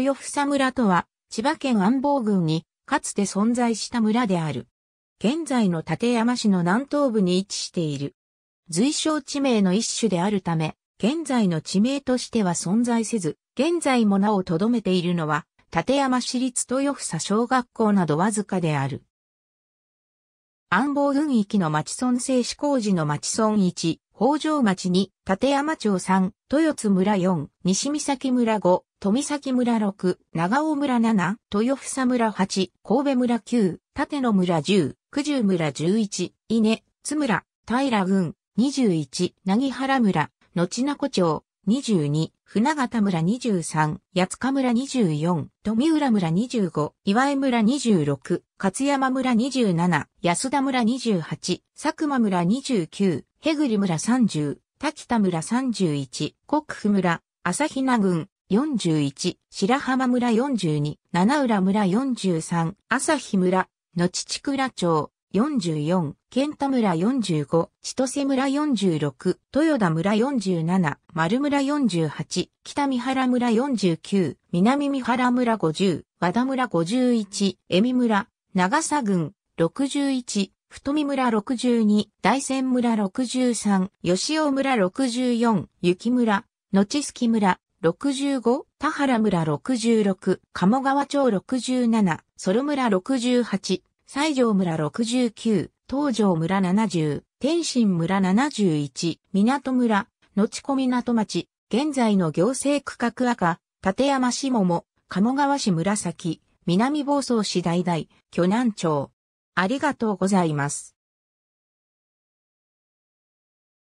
豊房村とは、千葉県安房郡に、かつて存在した村である。現在の立山市の南東部に位置している。随称地名の一種であるため、現在の地名としては存在せず、現在もなお留めているのは、立山市立豊房小学校などわずかである。安房郡域の町村制施工時の町村1、北条町に、立山町3、豊津村4、西岬村5、富崎村6、長尾村7、豊房村8、神戸村9、立野村10、九十村11、稲、津村、平郡、21、な原村、後名古町、22、船形村23、八塚村24、富浦村25、岩江村26、勝山村27、安田村28、佐久間村29、ヘグリ村30、滝田村31、国府村、朝比奈郡41、白浜村42、七浦村43、朝日村、野地倉町44、健太村45、千歳村46、豊田村47、丸村48、北三原村49、南三原村50、和田村51、恵美村、長佐郡61、太見村62、大仙村63、吉尾村64、雪村、後す月村65、田原村66、鴨川町67、ソル村68、西条村69、東条村70、天津村71、港村、のちこ港町、現在の行政区画赤、立山市桃、鴨川市紫、南房総市大大、巨南町、ありがとうございます。